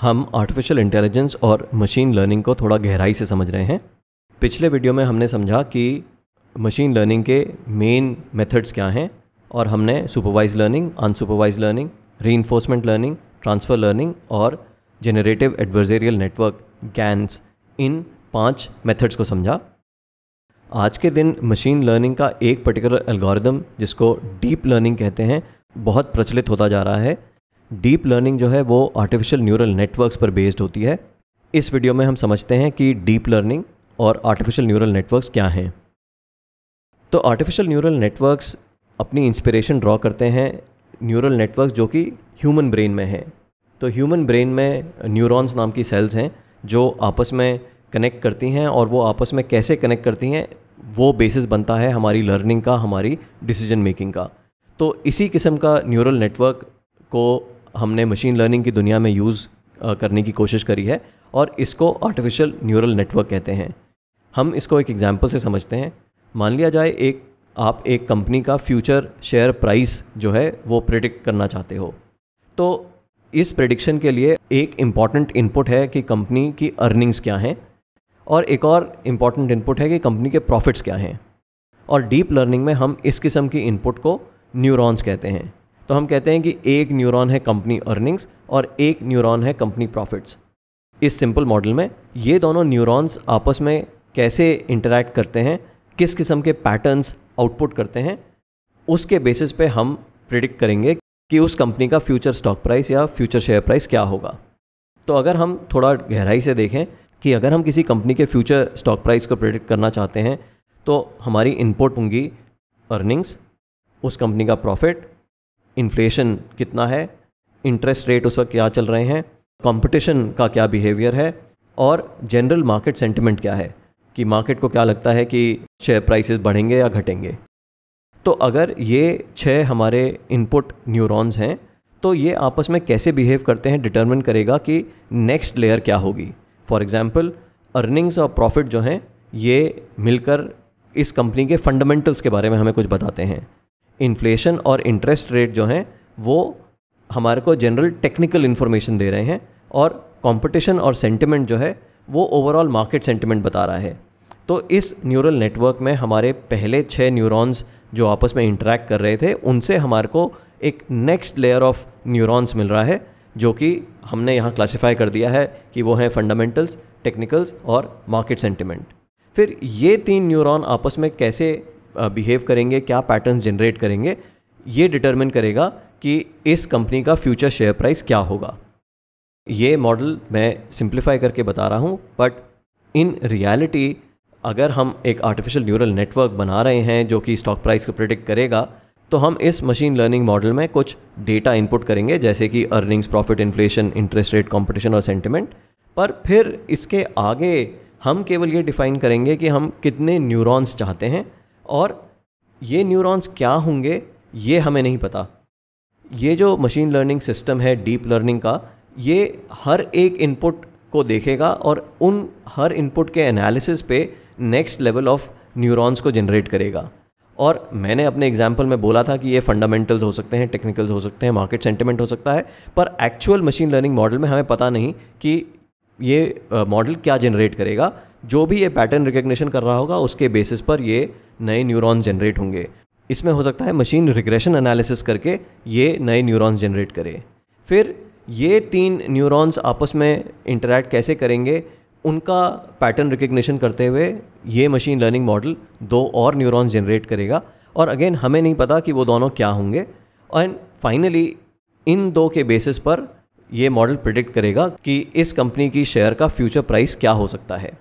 हम artificial intelligence और machine learning को थोड़ा गहराई से समझ रहे हैं पिछले वीडियो में हमने समझा कि मशीन लर्निंग के मेन मेथड्स क्या हैं और हमने supervise learning unsupervise learning re learning transfer learning और जेनरेटिव एडवर्जेरियल नेटवर्क गैन्स इन पांच मेथड्स को समझा आज के दिन मशीन लर्निंग का एक पर्टिकुलर एल्गोरिदम जिसको डीप लर्निंग कहते हैं बहुत प्रचलित होता जा रहा है डीप लर्निंग जो है वो आर्टिफिशियल न्यूरल नेटवर्क्स पर बेस्ड होती है इस वीडियो में हम समझते हैं कि डीप लर्निंग और आर्टिफिशियल न्यूरल नेटवर्क्स क्या हैं तो आर्टिफिशियल न्यूरल नेटवर्क्स अपनी इंस्पिरेशन ड्रॉ करते हैं न्यूरल नेटवर्क जो कि ह्यूमन ब्रेन में है तो ह्यूमन ब्रेन में न्यूरॉन्स नाम की सेल्स हैं जो आपस में कनेक्ट करती हैं और वो आपस में कैसे कनेक्ट करती हैं वो बेसिस बनता है हमारी लर्निंग का हमारी डिसीजन मेकिंग का तो इसी किस्म का न्यूरल नेटवर्क को हमने मशीन लर्निंग की दुनिया में यूज़ करने की कोशिश करी है और इसको आर्टिफिशियल न्यूरल नेटवर्क कहते हैं हम इसको एक एग्जाम्पल से समझते हैं मान लिया जाए एक आप एक कंपनी का फ्यूचर शेयर प्राइस जो है वो प्रिडिक्ट करना चाहते हो तो इस प्रिडिक्शन के लिए एक इम्पॉर्टेंट इनपुट है कि कंपनी की अर्निंग्स क्या हैं और एक और इम्पॉर्टेंट इनपुट है कि कंपनी के प्रॉफिट्स क्या हैं और डीप लर्निंग में हम इस किस्म की इनपुट को न्यूरॉन्स कहते हैं तो हम कहते हैं कि एक न्यूरॉन है कंपनी अर्निंग्स और एक न्यूरॉन है कंपनी प्रॉफिट्स इस सिंपल मॉडल में ये दोनों न्यूरॉन्स आपस में कैसे इंटरेक्ट करते हैं किस किस्म के पैटर्न्स आउटपुट करते हैं उसके बेसिस पे हम प्रिडिक्ट करेंगे कि उस कंपनी का फ्यूचर स्टॉक प्राइस या फ्यूचर शेयर प्राइस क्या होगा तो अगर हम थोड़ा गहराई से देखें कि अगर हम किसी कंपनी के फ्यूचर स्टॉक प्राइस को प्रिडिक्ट करना चाहते हैं तो हमारी इनपुट होंगी अर्निंग्स उस कंपनी का प्रॉफिट इन्फ्लेशन कितना है इंटरेस्ट रेट उस वक्त क्या चल रहे हैं कंपटीशन का क्या बिहेवियर है और जनरल मार्केट सेंटिमेंट क्या है कि मार्केट को क्या लगता है कि शेयर प्राइसेस बढ़ेंगे या घटेंगे तो अगर ये छः हमारे इनपुट न्यूरॉन्स हैं तो ये आपस में कैसे बिहेव करते हैं डिटरमिन करेगा कि नेक्स्ट लेयर क्या होगी फॉर एग्ज़ाम्पल अर्निंग्स और प्रॉफिट जो हैं ये मिलकर इस कंपनी के फंडामेंटल्स के बारे में हमें कुछ बताते हैं इन्फ्लेशन और इंटरेस्ट रेट जो हैं वो हमारे को जनरल टेक्निकल इन्फॉर्मेशन दे रहे हैं और कंपटीशन और सेंटिमेंट जो है वो ओवरऑल मार्केट सेंटिमेंट बता रहा है तो इस न्यूरल नेटवर्क में हमारे पहले छः न्यूरॉन्स जो आपस में इंटरेक्ट कर रहे थे उनसे हमारे को एक नेक्स्ट लेयर ऑफ न्यूरॉन्स मिल रहा है जो कि हमने यहाँ क्लासिफाई कर दिया है कि वो हैं फंडामेंटल्स टेक्निकल्स और मार्केट सेंटिमेंट फिर ये तीन न्यूरॉन आपस में कैसे बिहेव करेंगे क्या पैटर्न जनरेट करेंगे ये डिटरमिन करेगा कि इस कंपनी का फ्यूचर शेयर प्राइस क्या होगा ये मॉडल मैं सिंप्लीफाई करके बता रहा हूँ बट इन रियलिटी अगर हम एक आर्टिफिशियल न्यूरल नेटवर्क बना रहे हैं जो कि स्टॉक प्राइस को प्रिडिक्ट करेगा तो हम इस मशीन लर्निंग मॉडल में कुछ डेटा इनपुट करेंगे जैसे कि earnings profit inflation interest rate competition और सेंटिमेंट पर फिर इसके आगे हम केवल ये डिफ़ाइन करेंगे कि हम कितने न्यूरॉन्स चाहते हैं और ये न्यूरॉन्स क्या होंगे ये हमें नहीं पता ये जो मशीन लर्निंग सिस्टम है डीप लर्निंग का ये हर एक इनपुट को देखेगा और उन हर इनपुट के एनालिसिस पे नेक्स्ट लेवल ऑफ न्यूरॉन्स को जनरेट करेगा और मैंने अपने एग्जाम्पल में बोला था कि ये फंडामेंटल्स हो सकते हैं टेक्निकल्स हो सकते हैं मार्केट सेंटिमेंट हो सकता है पर एक्चुअल मशीन लर्निंग मॉडल में हमें पता नहीं कि ये मॉडल क्या जनरेट करेगा जो भी ये पैटर्न रिकग्निशन कर रहा होगा उसके बेसिस पर ये नए न्यूरॉन्स जनरेट होंगे इसमें हो सकता है मशीन रिग्रेशन एनालिसिस करके ये नए न्यूरॉन्स जनरेट करे फिर ये तीन न्यूरॉन्स आपस में इंटरेक्ट कैसे करेंगे उनका पैटर्न रिकग्निशन करते हुए ये मशीन लर्निंग मॉडल दो और न्यूरॉन्स जनरेट करेगा और अगेन हमें नहीं पता कि वो दोनों क्या होंगे एंड फाइनली इन दो के बेसिस पर ये मॉडल प्रिडिक्ट करेगा कि इस कंपनी की शेयर का फ्यूचर प्राइस क्या हो सकता है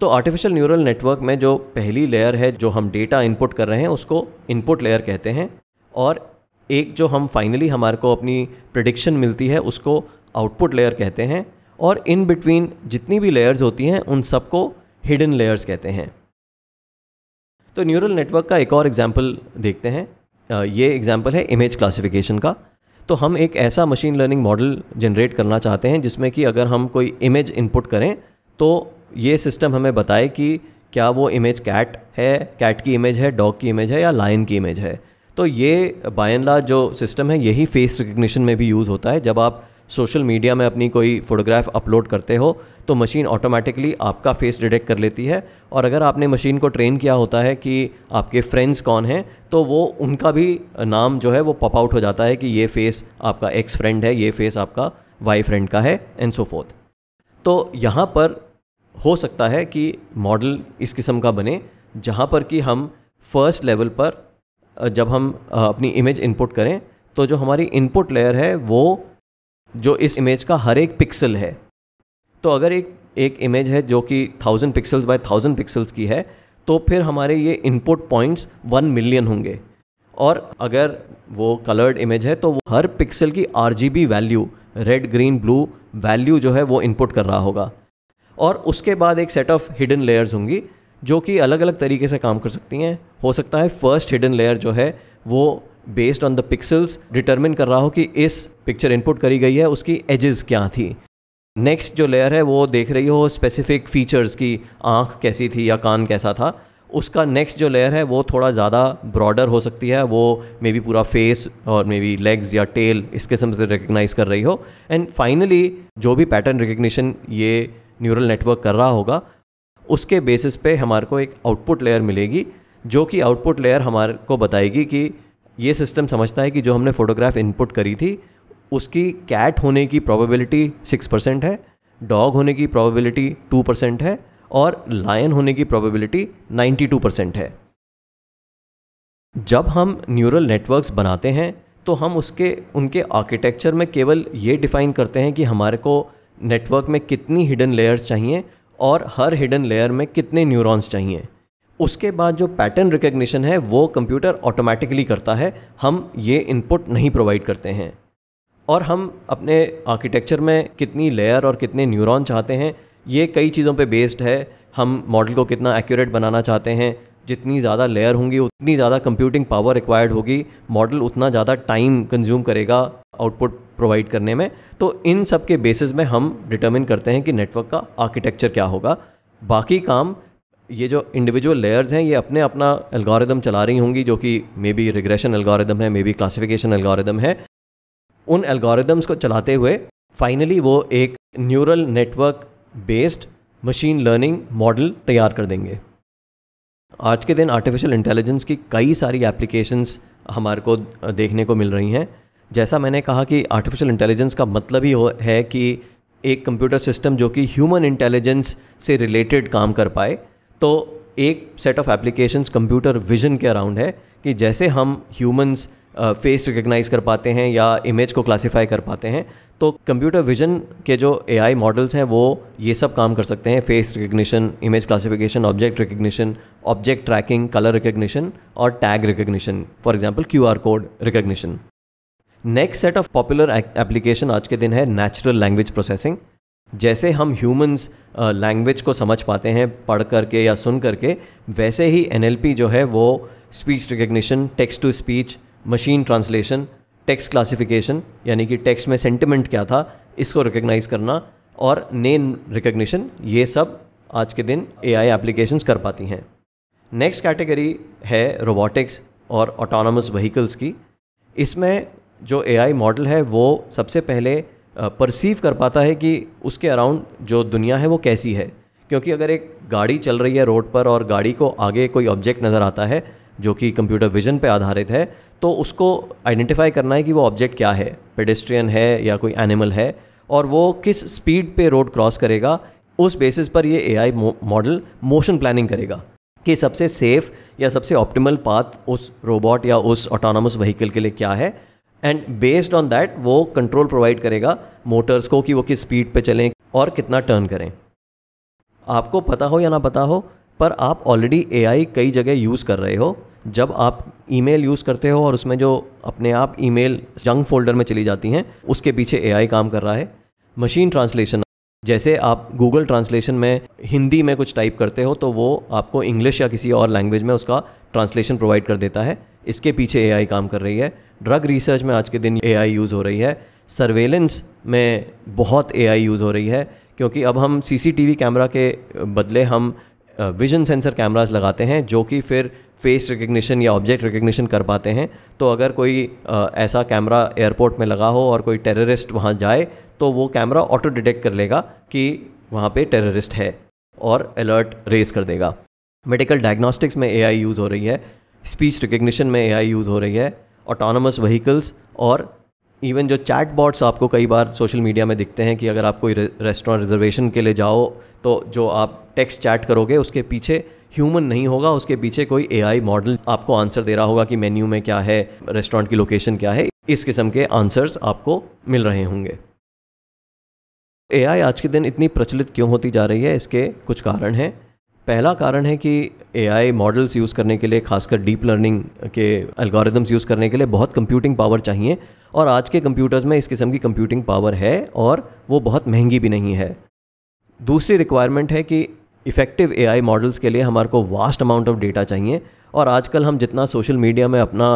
तो आर्टिफिशियल न्यूरल नेटवर्क में जो पहली लेयर है जो हम डेटा इनपुट कर रहे हैं उसको इनपुट लेयर कहते हैं और एक जो हम फाइनली हमारे को अपनी प्रडिक्शन मिलती है उसको आउटपुट लेयर कहते हैं और इन बिटवीन जितनी भी लेयर्स होती हैं उन सबको हिडन लेयर्स कहते हैं तो न्यूरल नेटवर्क का एक और एग्जाम्पल देखते हैं ये एग्जाम्पल है इमेज क्लासिफिकेशन का तो हम एक ऐसा मशीन लर्निंग मॉडल जनरेट करना चाहते हैं जिसमें कि अगर हम कोई इमेज इनपुट करें तो ये सिस्टम हमें बताए कि क्या वो इमेज कैट है कैट की इमेज है डॉग की इमेज है या लाइन की इमेज है तो ये बायनला जो सिस्टम है यही फेस रिकग्निशन में भी यूज़ होता है जब आप सोशल मीडिया में अपनी कोई फोटोग्राफ अपलोड करते हो तो मशीन ऑटोमेटिकली आपका फेस डिटेक्ट कर लेती है और अगर आपने मशीन को ट्रेन किया होता है कि आपके फ्रेंड्स कौन हैं तो वो उनका भी नाम जो है वो पॉप आउट हो जाता है कि ये फेस आपका एक्स फ्रेंड है ये फेस आपका वाई फ्रेंड का है एंड सो फोर्थ तो यहाँ पर हो सकता है कि मॉडल इस किस्म का बने जहाँ पर कि हम फर्स्ट लेवल पर जब हम अपनी इमेज इनपुट करें तो जो हमारी इनपुट लेयर है वो जो इस इमेज का हर एक पिक्सल है तो अगर एक एक इमेज है जो कि thousand pixels by thousand pixels की है तो फिर हमारे ये इनपुट पॉइंट्स वन मिलियन होंगे और अगर वो कलर्ड इमेज है तो वो हर पिक्सल की R value red green blue value जो है वो इनपुट कर रहा होगा और उसके बाद एक सेट ऑफ हिडन लेयर्स होंगी जो कि अलग अलग तरीके से काम कर सकती हैं हो सकता है फर्स्ट हिडन लेयर जो है वो based on the pixels determine कर रहा हो कि इस पिक्चर इनपुट करी गई है उसकी एजेस क्या थी नेक्स्ट जो लेयर है वो देख रही हो स्पेसिफिक फीचर्स की आँख कैसी थी या कान कैसा था उसका नेक्स्ट जो लेयर है वो थोड़ा ज़्यादा ब्रॉडर हो सकती है वो मे बी पूरा फेस और मे बी लेग्स या टेल इस किस्म से रिकग्नाइज कर रही हो एंड फाइनली जो भी पैटर्न रिकग्निशन ये न्यूरल नेटवर्क कर रहा होगा उसके बेसिस पे हमारे को एक आउटपुट लेयर मिलेगी जो कि आउटपुट लेयर हमारे को बताएगी कि ये सिस्टम समझता है कि जो हमने फ़ोटोग्राफ इनपुट करी थी उसकी कैट होने की प्रोबेबिलिटी सिक्स परसेंट है डॉग होने की प्रोबेबिलिटी टू परसेंट है और लायन होने की प्रोबेबिलिटी नाइन्टी टू परसेंट है जब हम न्यूरल नेटवर्क्स बनाते हैं तो हम उसके उनके आर्किटेक्चर में केवल ये डिफ़ाइन करते हैं कि हमारे को नेटवर्क में कितनी हिडन लेयर्स चाहिए और हर हिडन लेयर में कितने न्यूरॉन्स चाहिए उसके बाद जो पैटर्न रिकग्निशन है वो कंप्यूटर ऑटोमेटिकली करता है हम ये इनपुट नहीं प्रोवाइड करते हैं और हम अपने आर्किटेक्चर में कितनी लेयर और कितने न्यूरॉन चाहते हैं ये कई चीज़ों पे बेस्ड है हम मॉडल को कितना एक्यूरेट बनाना चाहते हैं जितनी ज़्यादा लेयर होंगी उतनी ज़्यादा कंप्यूटिंग पावर रिक्वायर्ड होगी मॉडल उतना ज़्यादा टाइम कंज्यूम करेगा आउटपुट प्रोवाइड करने में तो इन सब के बेसिस में हम डिटर्मिन करते हैं कि नेटवर्क का आर्किटेक्चर क्या होगा बाकी काम ये जो इंडिविजुअल लेयर्स हैं ये अपने अपना एल्गोरिदम चला रही होंगी जो कि मे बी रिग्रेशन एल्गोरिदम है मे बी क्लासिफिकेशन एल्गोरिदम है उन एल्गोरिदम्स को चलाते हुए फाइनली वो एक neural network based machine learning model तैयार कर देंगे आज के दिन आर्टिफिशियल इंटेलिजेंस की कई सारी एप्लीकेशंस हमारे को देखने को मिल रही हैं जैसा मैंने कहा कि आर्टिफिशियल इंटेलिजेंस का मतलब ही है कि एक कंप्यूटर सिस्टम जो कि ह्यूमन इंटेलिजेंस से रिलेटेड काम कर पाए तो एक set of applications computer vision के अराउंड है कि जैसे हम ह्यूमंस फेस रिकग्नाइज कर पाते हैं या इमेज को क्लासिफाई कर पाते हैं तो कंप्यूटर विजन के जो एआई मॉडल्स हैं वो ये सब काम कर सकते हैं face recognition image classification object recognition object tracking colour recognition और tag recognition for example QR code recognition next set of popular application आज के दिन है नेचुरल लैंग्वेज प्रोसेसिंग जैसे हम ह्यूमंस लैंग्वेज को समझ पाते हैं पढ़ करके या सुन करके वैसे ही एन जो है वो speech recognition text to speech machine translation text classification यानी कि टेक्स्ट में सेंटिमेंट क्या था इसको रिकग्नाइज करना और नेम रिकग्निशन ये सब आज के दिन आई एप्लीकेशन कर पाती हैं नेक्स्ट कैटेगरी है रोबोटिक्स और ऑटोनमस व्हीकल्स की इसमें जो ए आई मॉडल है वो सबसे पहले परसीव कर पाता है कि उसके अराउंड जो दुनिया है वो कैसी है क्योंकि अगर एक गाड़ी चल रही है रोड पर और गाड़ी को आगे कोई ऑब्जेक्ट नज़र आता है जो कि कंप्यूटर विजन पे आधारित है तो उसको आइडेंटिफाई करना है कि वो ऑब्जेक्ट क्या है पेडेस्ट्रियन है या कोई एनिमल है और वो किस स्पीड पे रोड क्रॉस करेगा उस बेसिस पर ये एआई मॉडल मोशन प्लानिंग करेगा कि सबसे सेफ़ या सबसे ऑप्टिमल पाथ उस रोबोट या उस ऑटोनमस व्हीकल के लिए क्या है एंड बेस्ड ऑन दैट वो कंट्रोल प्रोवाइड करेगा मोटर्स को कि वो किस स्पीड पे चलें और कितना टर्न करें आपको पता हो या ना पता हो पर आप ऑलरेडी एआई कई जगह यूज़ कर रहे हो जब आप ईमेल यूज़ करते हो और उसमें जो अपने आप ईमेल जंग फोल्डर में चली जाती हैं उसके पीछे एआई काम कर रहा है मशीन ट्रांसलेशन जैसे आप गूगल ट्रांसलेशन में हिंदी में कुछ टाइप करते हो तो वो आपको इंग्लिश या किसी और लैंग्वेज में उसका ट्रांसलेशन प्रोवाइड कर देता है इसके पीछे ए काम कर रही है ड्रग रिसर्च में आज के दिन ए यूज़ हो रही है सर्वेलेंस में बहुत ए यूज़ हो रही है क्योंकि अब हम सी कैमरा के बदले हम विजन सेंसर कैमरास लगाते हैं जो कि फिर फेस रिकग्निशन या ऑब्जेक्ट रिकग्निशन कर पाते हैं तो अगर कोई ऐसा कैमरा एयरपोर्ट में लगा हो और कोई टेररिस्ट वहाँ जाए तो वो कैमरा ऑटो डिटेक्ट कर लेगा कि वहाँ पे टेररिस्ट है और अलर्ट रेज कर देगा मेडिकल डायग्नोस्टिक्स में एआई यूज़ हो रही है स्पीच रिकग्निशन में एआई यूज़ हो रही है ऑटोनमस वहीकल्स और इवन जो चैट बॉट्स आपको कई बार सोशल मीडिया में दिखते हैं कि अगर आप कोई रेस्टोरेंट रिजर्वेशन के लिए जाओ तो जो आप टेक्स्ट चैट करोगे उसके पीछे ह्यूमन नहीं होगा उसके पीछे कोई एआई मॉडल आपको आंसर दे रहा होगा कि मेन्यू में क्या है रेस्टोरेंट की लोकेशन क्या है इस किस्म के आंसर्स आपको मिल रहे होंगे ए आज के दिन इतनी प्रचलित क्यों होती जा रही है इसके कुछ कारण हैं पहला कारण है कि ए मॉडल्स यूज़ करने के लिए खासकर डीप लर्निंग के एल्गोरिदम्स यूज़ करने के लिए बहुत कंप्यूटिंग पावर चाहिए और आज के कंप्यूटर्स में इस किस्म की कंप्यूटिंग पावर है और वो बहुत महंगी भी नहीं है दूसरी रिक्वायरमेंट है कि इफ़ेक्टिव ए मॉडल्स के लिए हमारे को वास्ट अमाउंट ऑफ डेटा चाहिए और आजकल हम जितना सोशल मीडिया में अपना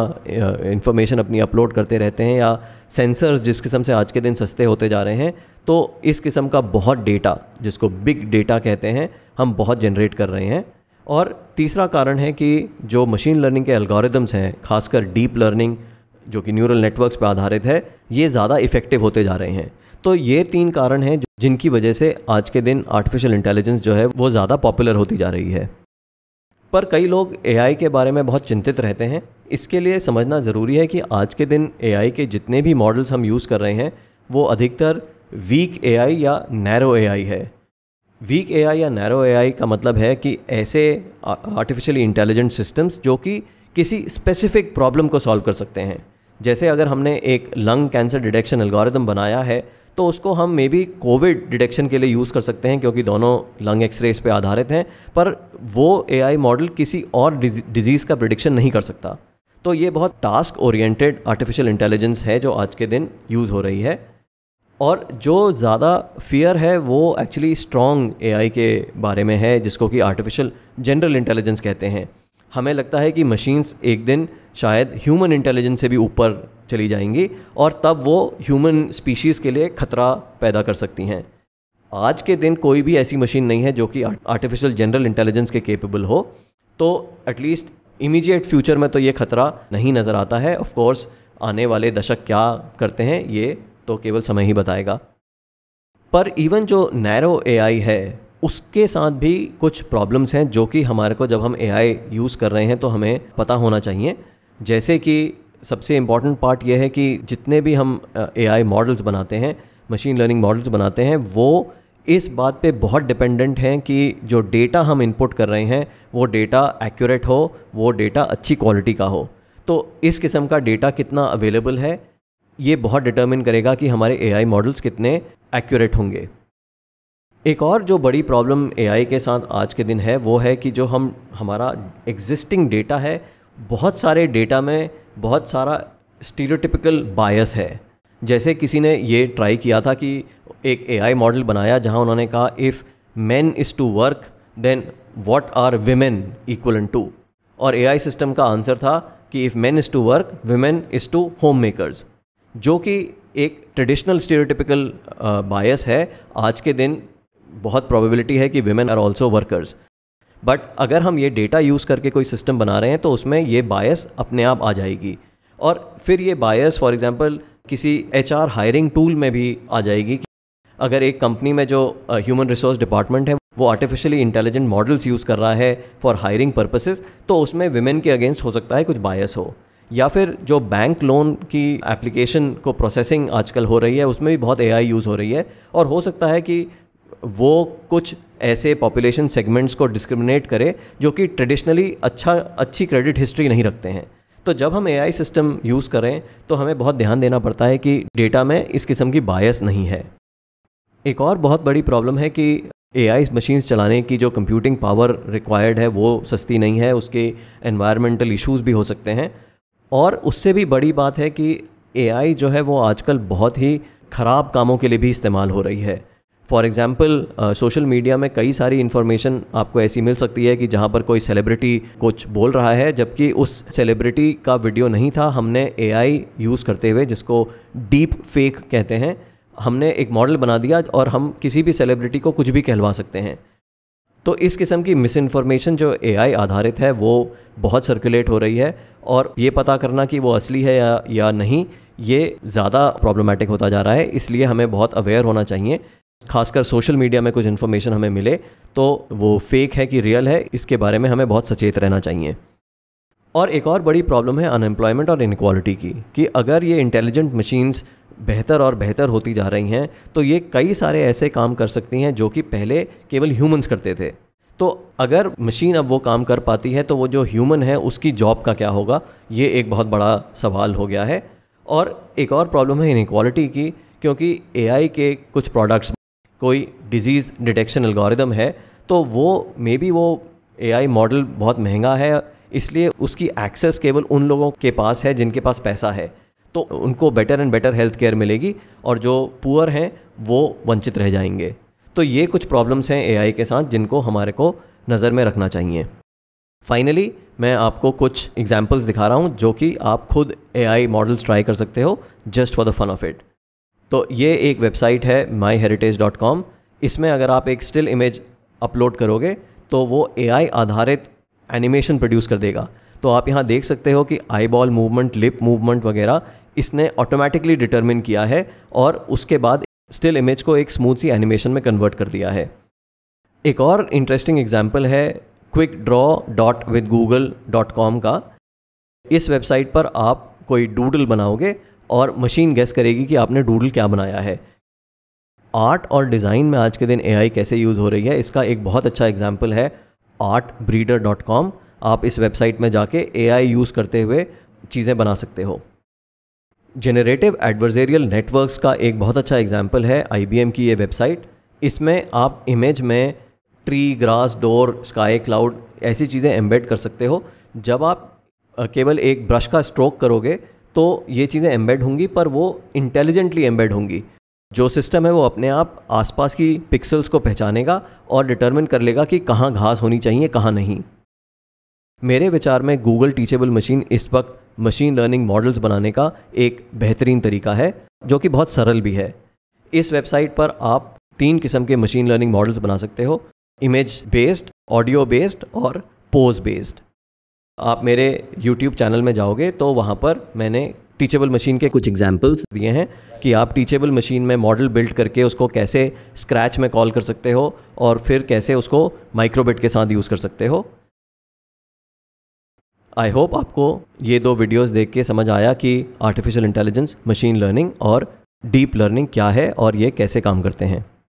इन्फॉर्मेशन अपनी अपलोड करते रहते हैं या सेंसर्स जिस किस्म से आज के दिन सस्ते होते जा रहे हैं तो इस किस्म का बहुत डेटा जिसको बिग डेटा कहते हैं हम बहुत जनरेट कर रहे हैं और तीसरा कारण है कि जो मशीन लर्निंग के एल्गोरिदम्स हैं खासकर डीप लर्निंग जो कि न्यूरल नेटवर्क्स पर आधारित है ये ज़्यादा इफ़ेक्टिव होते जा रहे हैं तो ये तीन कारण हैं जिनकी वजह से आज के दिन आर्टिफिशियल इंटेलिजेंस जो है वो ज़्यादा पॉपुलर होती जा रही है पर कई लोग एआई के बारे में बहुत चिंतित रहते हैं इसके लिए समझना ज़रूरी है कि आज के दिन एआई के जितने भी मॉडल्स हम यूज़ कर रहे हैं वो अधिकतर वीक एआई या नैरो एआई है वीक एआई या नैरो एआई का मतलब है कि ऐसे आर्टिफिशियली इंटेलिजेंट सिस्टम्स जो कि किसी स्पेसिफिक प्रॉब्लम को सॉल्व कर सकते हैं जैसे अगर हमने एक लंग कैंसर डिटेक्शन एल्गोरिदम बनाया है तो उसको हम मे बी कोविड डिटेक्शन के लिए यूज़ कर सकते हैं क्योंकि दोनों लंग एक्सरे इस पर आधारित हैं पर वो ए मॉडल किसी और डिजीज़ का प्रिडिक्शन नहीं कर सकता तो ये बहुत टास्क ओरिएंटेड आर्टिफिशियल इंटेलिजेंस है जो आज के दिन यूज़ हो रही है और जो ज़्यादा फियर है वो एक्चुअली स्ट्रॉन्ग ए के बारे में है जिसको कि आर्टिफिशियल जनरल इंटेलिजेंस कहते हैं हमें लगता है कि मशीन्स एक दिन शायद ह्यूमन इंटेलिजेंस से भी ऊपर चली जाएंगी और तब वो ह्यूमन स्पीशीज़ के लिए खतरा पैदा कर सकती हैं आज के दिन कोई भी ऐसी मशीन नहीं है जो कि आर्टिफिशियल जनरल इंटेलिजेंस के केपेबल हो तो एटलीस्ट इमीडिएट फ्यूचर में तो ये खतरा नहीं नज़र आता है ऑफ कोर्स आने वाले दशक क्या करते हैं ये तो केवल समय ही बताएगा पर इवन जो नैरो ए है उसके साथ भी कुछ प्रॉब्लम्स हैं जो कि हमारे को जब हम ए यूज़ कर रहे हैं तो हमें पता होना चाहिए जैसे कि सबसे इम्पॉर्टेंट पार्ट यह है कि जितने भी हम ए आई मॉडल्स बनाते हैं मशीन लर्निंग मॉडल्स बनाते हैं वो इस बात पे बहुत डिपेंडेंट हैं कि जो डेटा हम इनपुट कर रहे हैं वो डेटा एक्यूरेट हो वो डेटा अच्छी क्वालिटी का हो तो इस किस्म का डेटा कितना अवेलेबल है ये बहुत डिटर्मिन करेगा कि हमारे आई मॉडल्स कितने एक्यूरेट होंगे एक और जो बड़ी प्रॉब्लम आई के साथ आज के दिन है वो है कि जो हम हमारा एग्जिस्टिंग डेटा है बहुत सारे डेटा में बहुत सारा स्टीरियोटिपिकल बायस है जैसे किसी ने ये ट्राई किया था कि एक एआई मॉडल बनाया जहां उन्होंने कहा if man is to work then what are women equal to और एआई सिस्टम का आंसर था कि if man is to work women is to homemakers जो कि एक ट्रेडिशनल स्टीरियोटिपिकल बायस है आज के दिन बहुत प्रोबेबिलिटी है कि women are also workers but अगर हम ये डेटा यूज़ करके कोई सिस्टम बना रहे हैं तो उसमें ये बायस अपने आप आ जाएगी और फिर ये बायस फॉर एग्ज़ाम्पल किसी एच हायरिंग टूल में भी आ जाएगी अगर एक कंपनी में जो ह्यूमन रिसोर्स डिपार्टमेंट है वो आर्टिफिशियली इंटेलिजेंट मॉडल्स यूज़ कर रहा है फॉर हायरिंग पर्पसेस तो उसमें विमेन के अगेंस्ट हो सकता है कुछ बायस हो या फिर जो बैंक लोन की एप्लीकेशन को प्रोसेसिंग आजकल हो रही है उसमें भी बहुत एआई यूज़ हो रही है और हो सकता है कि वो कुछ ऐसे पॉपुलेशन सेगमेंट्स को डिस्क्रिमिनेट करे जो कि ट्रेडिशनली अच्छा अच्छी क्रेडिट हिस्ट्री नहीं रखते हैं तो जब हम एआई सिस्टम यूज़ करें तो हमें बहुत ध्यान देना पड़ता है कि डेटा में इस किस्म की बायस नहीं है एक और बहुत बड़ी प्रॉब्लम है कि ए आई मशीन्स चलाने की जो कंप्यूटिंग पावर रिक्वायर्ड है वो सस्ती नहीं है उसके एनवायरमेंटल इश्यूज़ भी हो सकते हैं और उससे भी बड़ी बात है कि ए जो है वो आजकल बहुत ही ख़राब कामों के लिए भी इस्तेमाल हो रही है फॉर एग्जाम्पल सोशल मीडिया में कई सारी इन्फॉर्मेशन आपको ऐसी मिल सकती है कि जहाँ पर कोई सेलिब्रिटी कुछ बोल रहा है जबकि उस सेलिब्रिटी का वीडियो नहीं था हमने ए यूज़ करते हुए जिसको डीप फेक कहते हैं हमने एक मॉडल बना दिया और हम किसी भी सेलिब्रिटी को कुछ भी कहलवा सकते हैं तो इस किस्म की मिस इन्फॉर्मेशन जो ए आधारित है वो बहुत सर्कुलेट हो रही है और ये पता करना कि वो असली है या या नहीं ये ज़्यादा प्रॉब्लमेटिक होता जा रहा है इसलिए हमें बहुत अवेयर होना चाहिए खासकर सोशल मीडिया में कुछ इन्फॉर्मेशन हमें मिले तो वो फेक है कि रियल है इसके बारे में हमें बहुत सचेत रहना चाहिए और एक और बड़ी प्रॉब्लम है अनएम्प्लॉयमेंट और इनक्वालिटी की कि अगर ये इंटेलिजेंट मशीन्स बेहतर और बेहतर होती जा रही हैं तो ये कई सारे ऐसे काम कर सकती हैं जो कि पहले केवल ह्यूमंस करते थे तो अगर मशीन अब वो काम कर पाती है तो वो जो ह्यूमन है उसकी जॉब का क्या होगा ये एक बहुत बड़ा सवाल हो गया है और एक और प्रॉब्लम है इनक्वालिटी की क्योंकि ए के कुछ प्रोडक्ट्स कोई डिज़ीज़ डिटेक्शन एल्गोरिदम है तो वो मे बी वो ए मॉडल बहुत महंगा है इसलिए उसकी एक्सेस केवल उन लोगों के पास है जिनके पास पैसा है तो उनको better and better health care मिलेगी और जो पुअर हैं वो वंचित रह जाएंगे तो ये कुछ प्रॉब्लम्स हैं ए के साथ जिनको हमारे को नज़र में रखना चाहिए फाइनली मैं आपको कुछ एग्जाम्पल्स दिखा रहा हूँ जो कि आप खुद ए मॉडल्स ट्राई कर सकते हो just for the fun of it तो ये एक वेबसाइट है माई हेरिटेज डॉट कॉम इसमें अगर आप एक स्टिल इमेज अपलोड करोगे तो वो ए आधारित एनिमेशन प्रोड्यूस कर देगा तो आप यहाँ देख सकते हो कि eyeball movement lip movement वगैरह इसने ऑटोमेटिकली डिटरमिन किया है और उसके बाद स्टिल इमेज को एक स्मूथ सी एनिमेशन में कन्वर्ट कर दिया है एक और इंटरेस्टिंग एग्जाम्पल है quick draw dot with Google dot com का इस वेबसाइट पर आप कोई डूडल बनाओगे और मशीन गैस करेगी कि आपने डूडल क्या बनाया है आर्ट और डिज़ाइन में आज के दिन ए कैसे यूज़ हो रही है इसका एक बहुत अच्छा एग्जाम्पल है आर्ट ब्रीडर डॉट कॉम आप इस वेबसाइट में जाके ए यूज़ करते हुए चीज़ें बना सकते हो जेनरेटिव एडवर्जेरियल नेटवर्क्स का एक बहुत अच्छा एग्जाम्पल है आई की ये वेबसाइट इसमें आप इमेज में tree grass door sky cloud ऐसी चीज़ें एम्बेड कर सकते हो जब आप केवल एक ब्रश का स्ट्रोक करोगे तो ये चीज़ें एम्बेड होंगी पर वो इंटेलिजेंटली एम्बेड होंगी जो सिस्टम है वो अपने आप आसपास की पिक्सल्स को पहचानेगा और डिटरमिन कर लेगा कि कहाँ घास होनी चाहिए कहाँ नहीं मेरे विचार में गूगल टीचेबल मशीन इस वक्त मशीन लर्निंग मॉडल्स बनाने का एक बेहतरीन तरीका है जो कि बहुत सरल भी है इस वेबसाइट पर आप तीन किस्म के मशीन लर्निंग मॉडल्स बना सकते हो इमेज बेस्ड ऑडियो बेस्ड और पोज बेस्ड आप मेरे यूट्यूब चैनल में जाओगे तो वहाँ पर मैंने टीचेबल मशीन के कुछ एग्जाम्पल्स दिए हैं कि आप टीचेबल मशीन में मॉडल बिल्ड करके उसको कैसे स्क्रैच में कॉल कर सकते हो और फिर कैसे उसको माइक्रोबिट के साथ यूज़ कर सकते हो आई होप आपको ये दो वीडियोस देख के समझ आया कि आर्टिफिशियल इंटेलिजेंस मशीन लर्निंग और डीप लर्निंग क्या है और ये कैसे काम करते हैं